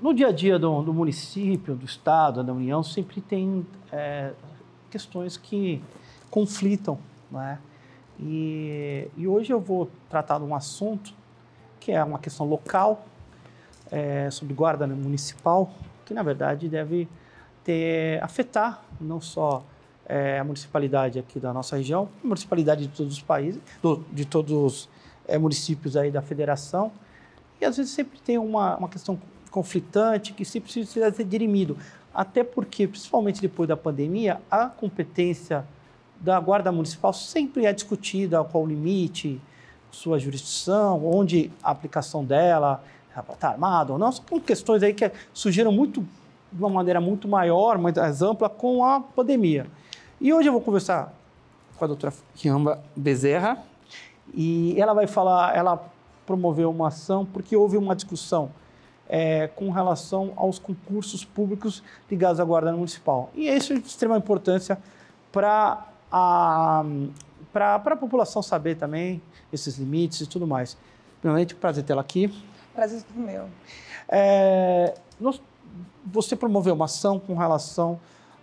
no dia a dia do, do, município, do Estado, da União, sempre tem é, questões que conflitam. Né? E, e, hoje eu vou tratar de um assunto que é uma questão local, é, sobre guarda municipal, que na verdade deve ter, afetar não só é, a municipalidade aqui da nossa região, a municipalidade de todos os países, do, de todos os é, municípios aí da federação, e às vezes sempre tem uma, uma questão conflitante que se precisa ser dirimido. Até porque, principalmente depois da pandemia, a competência da Guarda Municipal sempre é discutida, qual o limite, sua jurisdição, onde a aplicação dela está armada ou não. São questões aí que surgiram muito, de uma maneira muito maior, mais ampla, com a pandemia. E hoje eu vou conversar com a doutora Kiamba Bezerra e ela vai falar, ela promoveu uma ação porque houve uma discussão é, com relação aos concursos públicos ligados à Guarda Municipal. E isso é de extrema importância para a, pra, a população saber também esses limites e tudo mais. Primeiramente, prazer tê-la aqui. Prazer todo meu. É, nós, você promoveu uma ação com relação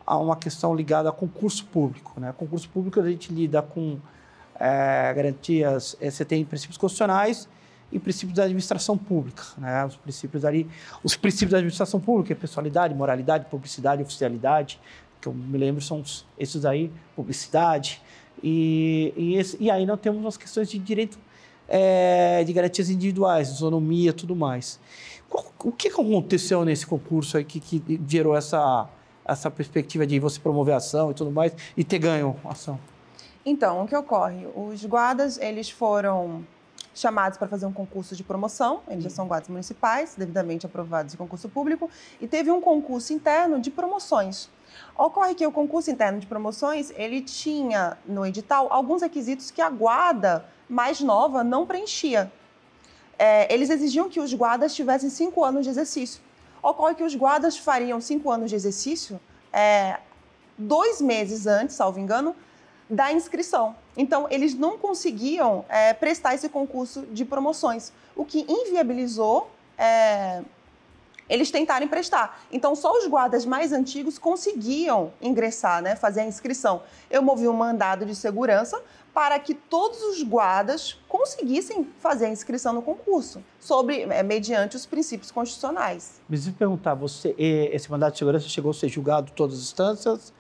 a uma questão ligada a concurso público. Né? Concurso público a gente lida com é, garantias, é, você tem princípios constitucionais e princípios da administração pública, né? Os princípios ali, os princípios da administração pública, é pessoalidade, moralidade, publicidade, oficialidade, que eu me lembro são esses aí, publicidade e e, esse, e aí nós temos as questões de direito é, de garantias individuais, isonomia, tudo mais. O que aconteceu nesse concurso aí que, que gerou essa essa perspectiva de você promover a ação e tudo mais e ter ganho a ação? Então, o que ocorre? Os guardas, eles foram chamados para fazer um concurso de promoção, eles já são guardas municipais, devidamente aprovados em concurso público, e teve um concurso interno de promoções. Ocorre que o concurso interno de promoções, ele tinha no edital alguns requisitos que a guarda mais nova não preenchia. É, eles exigiam que os guardas tivessem cinco anos de exercício. Ocorre que os guardas fariam cinco anos de exercício é, dois meses antes, salvo engano, da inscrição. Então, eles não conseguiam é, prestar esse concurso de promoções, o que inviabilizou é, eles tentarem prestar. Então, só os guardas mais antigos conseguiam ingressar, né, fazer a inscrição. Eu movi um mandado de segurança para que todos os guardas conseguissem fazer a inscrição no concurso, sobre é, mediante os princípios constitucionais. Me perguntar, você, esse mandado de segurança chegou a ser julgado em todas as instâncias?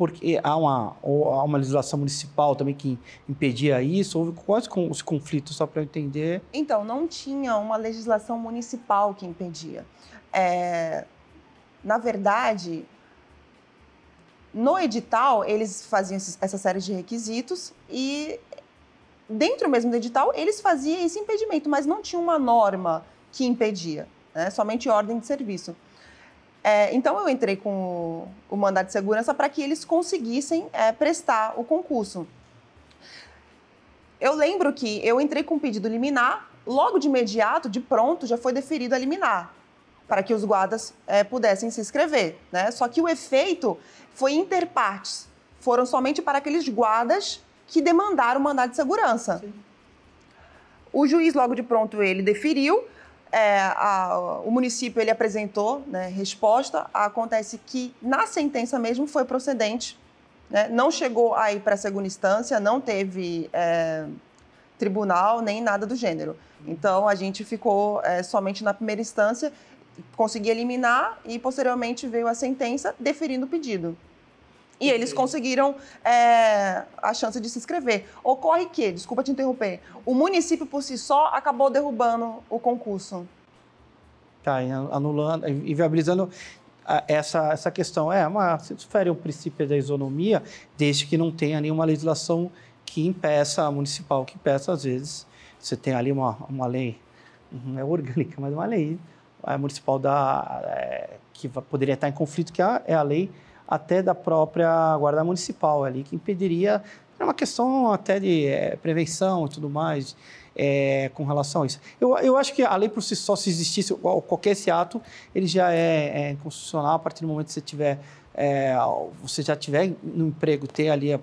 porque há uma, há uma legislação municipal também que impedia isso? Houve quais os conflitos, só para eu entender? Então, não tinha uma legislação municipal que impedia. É, na verdade, no edital, eles faziam essa série de requisitos e dentro mesmo do edital, eles faziam esse impedimento, mas não tinha uma norma que impedia, né? somente ordem de serviço. É, então eu entrei com o mandato de segurança para que eles conseguissem é, prestar o concurso. Eu lembro que eu entrei com um pedido liminar, logo de imediato, de pronto, já foi deferido a liminar para que os guardas é, pudessem se inscrever. Né? Só que o efeito foi interpartes, foram somente para aqueles guardas que demandaram o mandato de segurança. Sim. O juiz logo de pronto ele deferiu, é, a, o município ele apresentou né, resposta. Acontece que na sentença mesmo foi procedente, né, não chegou aí para segunda instância, não teve é, tribunal nem nada do gênero. Então a gente ficou é, somente na primeira instância, consegui eliminar e posteriormente veio a sentença deferindo o pedido. E eles conseguiram é, a chance de se inscrever. Ocorre que, desculpa te interromper, o município por si só acabou derrubando o concurso. Tá, anulando, inviabilizando essa, essa questão. É, mas se difere o princípio da isonomia, desde que não tenha nenhuma legislação que impeça, a municipal que impeça, às vezes, você tem ali uma, uma lei, não é orgânica, mas uma lei a eh, municipal da, é, que poderia estar em conflito, que é a é lei até da própria Guarda Municipal ali, que impediria. É uma questão até de é, prevenção e tudo mais. É, com relação a isso. Eu, eu acho que a lei por si só, se existisse qualquer esse ato, ele já é, é inconstitucional a partir do momento que você tiver, é, você já tiver no emprego, ter ali, a,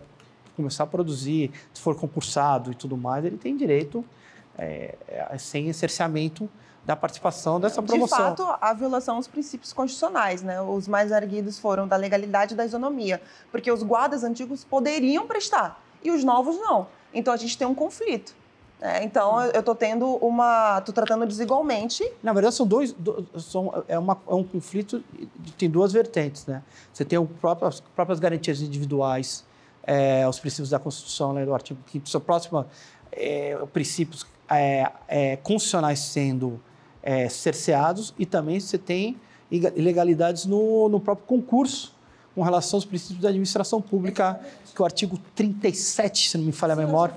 começar a produzir, se for concursado e tudo mais, ele tem direito é, é sem exerciamento da participação dessa promoção. De fato, a violação aos princípios constitucionais, né? Os mais erguidos foram da legalidade e da isonomia, porque os guardas antigos poderiam prestar e os novos não. Então a gente tem um conflito. É, então eu estou tendo uma, estou tratando desigualmente. Na verdade são dois, são, é, uma, é um conflito tem duas vertentes, né? Você tem o próprio, as próprias garantias individuais, é, os princípios da Constituição, né, do artigo 5 são próximo, é, princípios é, é constitucionais sendo é, cerceados e também você tem ilegalidades no, no próprio concurso com relação aos princípios da administração pública, que o artigo 37, se não me falha a memória,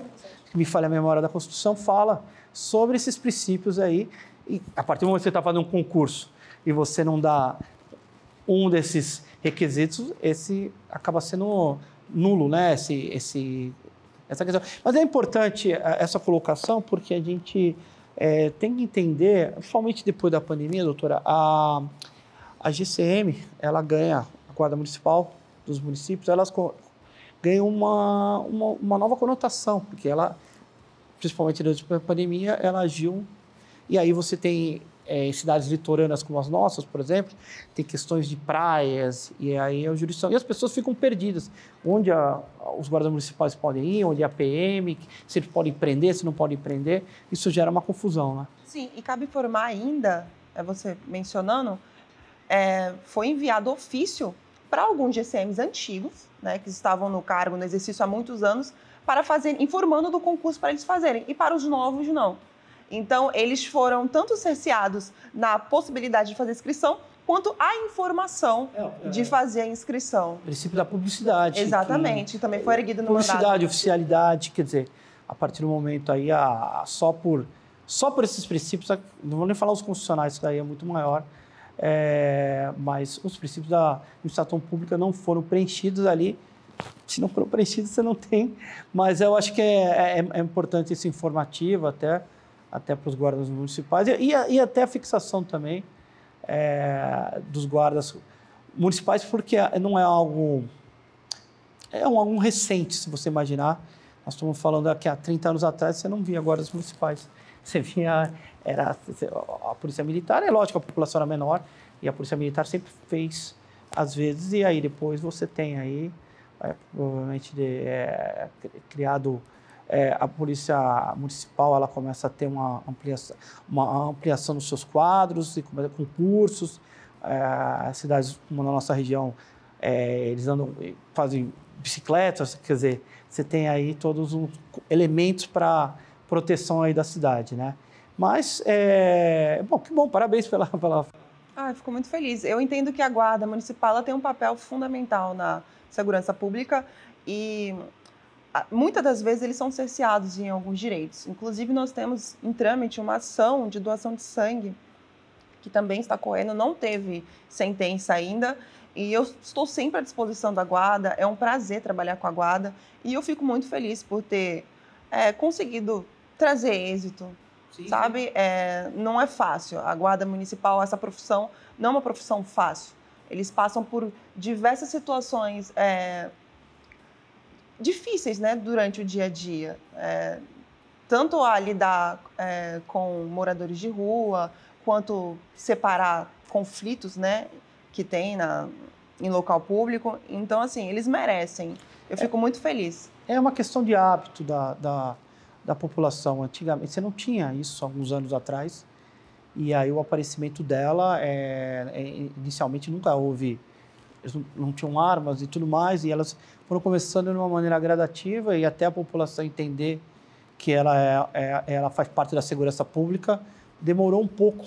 me falha a memória da Constituição, fala sobre esses princípios aí. E a partir do momento que você está fazendo um concurso e você não dá um desses requisitos, esse acaba sendo nulo, né? Esse, esse, essa questão. Mas é importante é, essa colocação porque a gente é, tem que entender, principalmente depois da pandemia, doutora, a, a GCM, ela ganha, a Guarda Municipal dos municípios, elas ganham uma, uma, uma nova conotação, porque ela, principalmente durante a pandemia, ela agiu. E aí você tem é, em cidades litorâneas como as nossas, por exemplo, tem questões de praias, e aí é a jurisdição. E as pessoas ficam perdidas. Onde a, os guardas municipais podem ir, onde a PM, se eles podem prender, se não podem prender. Isso gera uma confusão, né? Sim, e cabe informar ainda, é você mencionando, é, foi enviado ofício para alguns GCMs antigos, né, que estavam no cargo, no exercício há muitos anos, para fazer, informando do concurso para eles fazerem, e para os novos não. Então, eles foram tanto cerceados na possibilidade de fazer inscrição, quanto à informação é, é. de fazer a inscrição. O princípio da publicidade. Exatamente, que, também foi erguido no Publicidade, mandato. oficialidade, quer dizer, a partir do momento aí, a, a, só, por, só por esses princípios, não vou nem falar os constitucionais, isso daí é muito maior, é, mas os princípios da administração pública não foram preenchidos ali. Se não foram preenchidos, você não tem. Mas eu acho que é, é, é importante esse informativo até, até para os guardas municipais e, e, e, até a fixação também é, dos guardas municipais, porque é, não é algo. É um, algo recente, se você imaginar. Nós estamos falando aqui há 30 anos atrás, você não via guardas municipais. Você via. Era, a polícia militar, é lógico, a população era menor, e a polícia militar sempre fez, às vezes, e aí depois você tem aí, é, provavelmente, de, é, criado é, a polícia municipal ela começa a ter uma ampliação, uma ampliação nos seus quadros e começa com cursos. É, cidades como na nossa região, é, eles andam, fazem bicicletas, quer dizer, você tem aí todos os elementos para proteção aí da cidade, né? Mas, é, bom, que bom, parabéns pela... pela... Ah, fico muito feliz. Eu entendo que a Guarda Municipal tem um papel fundamental na segurança pública e muitas das vezes eles são cerceados em alguns direitos. Inclusive, nós temos em trâmite uma ação de doação de sangue que também está correndo, não teve sentença ainda. E eu estou sempre à disposição da guarda, é um prazer trabalhar com a guarda e eu fico muito feliz por ter é, conseguido trazer êxito, Sim. sabe? É, não é fácil. A guarda municipal, essa profissão, não é uma profissão fácil. Eles passam por diversas situações é, difíceis né, durante o dia a dia. É, tanto a lidar é, com moradores de rua, quanto separar conflitos né, que tem na, em local público. Então, assim, eles merecem. Eu fico é, muito feliz. É uma questão de hábito da, da, da população. Antigamente, você não tinha isso alguns anos atrás. E aí o aparecimento dela, é, é, inicialmente nunca houve eles não, tinham armas e tudo mais, e elas foram começando de uma maneira gradativa e até a população entender que ela, é, é, ela faz parte da segurança pública, demorou um pouco,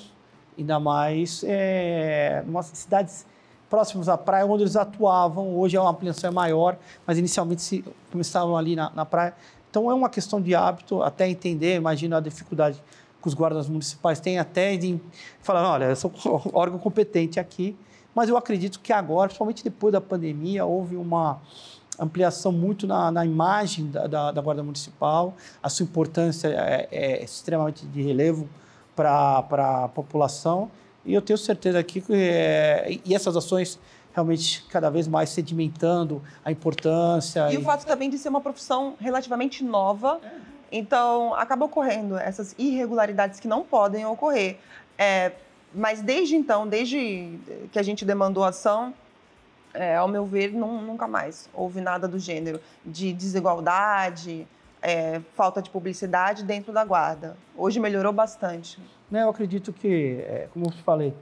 ainda mais é, umas cidades próximas à praia onde eles atuavam. Hoje é a ampliação é maior, mas inicialmente se começavam ali na, na praia. Então é uma questão de hábito, até entender, imagino a dificuldade que os guardas municipais têm até de falar, olha, eu sou órgão competente aqui, mas eu acredito que agora, principalmente depois da pandemia, houve uma ampliação muito na, na imagem da, da, da, Guarda Municipal, a sua importância é, é, é extremamente de relevo para a população. E eu tenho certeza aqui que é, e essas ações realmente cada vez mais sedimentando a importância. E, e... o fato também de ser uma profissão relativamente nova. É. Então, acaba ocorrendo essas irregularidades que não podem ocorrer. É, mas desde então, desde que a gente demandou a ação, é, ao meu ver, não, nunca mais houve nada do gênero de desigualdade, é, falta de publicidade dentro da guarda. Hoje melhorou bastante. Né, eu acredito que, é, como eu falei,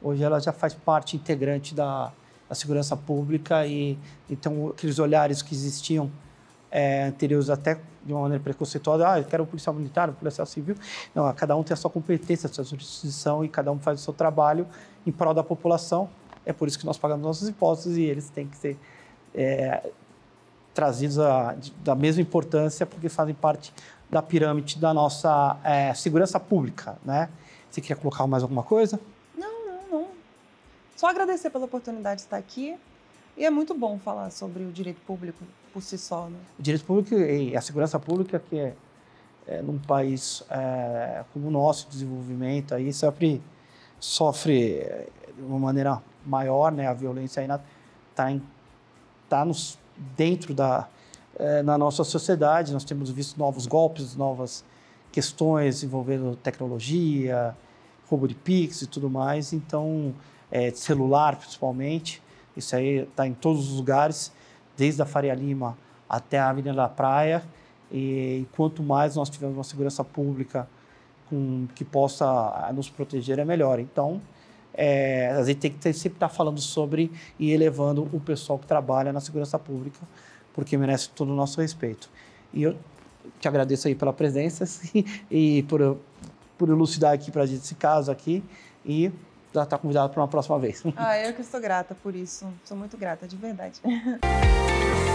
hoje ela já faz parte integrante da, da segurança pública e então aqueles olhares que existiam é, anteriores até de uma maneira preconceituosa, ah, eu quero policial militar, um policial civil. Não, cada um tem a sua competência, a sua jurisdição e cada um faz o seu trabalho em prol da população. É por isso que nós pagamos nossos impostos e eles têm que ser é, trazidos a, da mesma importância porque fazem parte da pirâmide da nossa é, segurança pública, né? Você queria colocar mais alguma coisa? Não, não, não. Só agradecer pela oportunidade de estar aqui. E é muito bom falar sobre o direito público por si só. Né? O direito público e a segurança pública, que é, é num país é, como o nosso, desenvolvimento, aí sempre sofre é, de uma maneira maior, né? A violência ainda está tá, tá dentro da é, na nossa sociedade. Nós temos visto novos golpes, novas questões envolvendo tecnologia, roubo de Pix e tudo mais. Então, é, celular principalmente, isso aí está em todos os lugares desde a Faria Lima até a Avenida da Praia. E, e quanto mais nós tivermos uma segurança pública com, que possa eh, nos proteger, é melhor. Então, é, a gente tem que ter, sempre estar tá falando sobre e elevando o pessoal que trabalha na segurança pública, porque merece todo o nosso respeito. E eu te agradeço aí pela presença e por, por elucidar aqui para a gente esse caso aqui. E já está convidado para uma próxima vez. Ah, eu que estou grata por isso. Sou muito grata, de verdade.